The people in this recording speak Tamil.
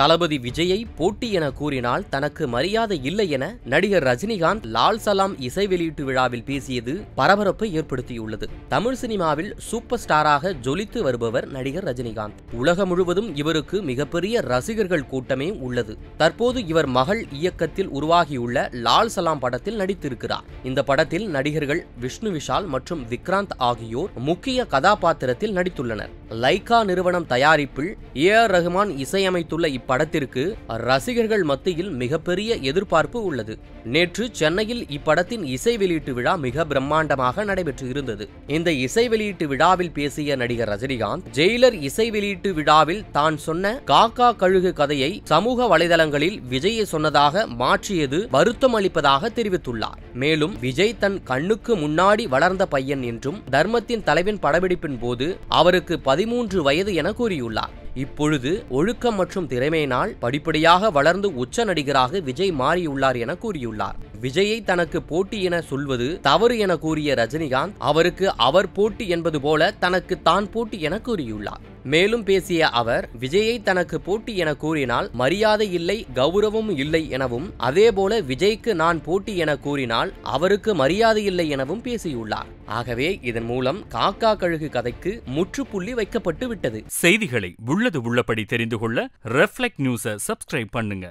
தளபதி விஜயை போட்டி என கூறினால் தனக்கு மரியாதை இல்லை என நடிகர் ரஜினிகாந்த் லால் சலாம் இசை வெளியீட்டு விழாவில் பேசியது பரபரப்பை ஏற்படுத்தியுள்ளது தமிழ் சினிமாவில் சூப்பர் ஸ்டாராக ஜொலித்து வருபவர் நடிகர் ரஜினிகாந்த் உலகம் முழுவதும் இவருக்கு மிகப்பெரிய ரசிகர்கள் கூட்டமே உள்ளது தற்போது இவர் மகள் இயக்கத்தில் உருவாகியுள்ள லால் சலாம் படத்தில் நடித்திருக்கிறார் இந்த படத்தில் நடிகர்கள் விஷ்ணு விஷால் மற்றும் விக்ராந்த் ஆகியோர் முக்கிய கதாபாத்திரத்தில் நடித்துள்ளனர் லைகா நிறுவனம் தயாரிப்பில் ஏ ஆர் ரஹ்மான் இசையமைத்துள்ள இப்படத்திற்கு ரசிகர்கள் மத்தியில் மிகப்பெரிய எதிர்பார்ப்பு உள்ளது நேற்று சென்னையில் இப்படத்தின் இசை வெளியீட்டு விழா மிக பிரம்மாண்டமாக நடைபெற்று இருந்தது இந்த இசை வெளியீட்டு விழாவில் பேசிய நடிகர் ரஜினிகாந்த் ஜெயிலர் இசை வெளியீட்டு விழாவில் தான் சொன்ன காக்கா கழுகு கதையை சமூக வலைதளங்களில் விஜயை சொன்னதாக மாற்றியது வருத்தம் அளிப்பதாக தெரிவித்துள்ளார் மேலும் விஜய் தன் கண்ணுக்கு முன்னாடி வளர்ந்த பையன் என்றும் தர்மத்தின் தலைவின் படப்பிடிப்பின் போது அவருக்கு பதிமூன்று வயது என கூறியுள்ளார் இப்பொழுது ஒழுக்கம் மற்றும் திறமையினால் படிப்படியாக வளர்ந்து உச்ச நடிகராக விஜய் மாறியுள்ளார் என கூறியுள்ளார் விஜயை தனக்கு போட்டி என சொல்வது தவறு என கூறிய ரஜினிகாந்த் அவருக்கு அவர் போட்டி என்பது போல தனக்கு தான் போட்டி என கூறியுள்ளார் மேலும் பேசிய அவர் விஜயை தனக்கு போட்டி என கூறினால் மரியாதை இல்லை கௌரவம் இல்லை எனவும் அதேபோல விஜய்க்கு நான் போட்டி என கூறினால் அவருக்கு மரியாதை இல்லை எனவும் பேசியுள்ளார் ஆகவே இதன் மூலம் காக்கா கழுகு கதைக்கு முற்றுப்புள்ளி வைக்கப்பட்டு விட்டது செய்திகளை உள்ளது உள்ளபடி தெரிந்து கொள்ள ரெஃப்ளெக்ட் நியூஸை சப்ஸ்கிரைப் பண்ணுங்க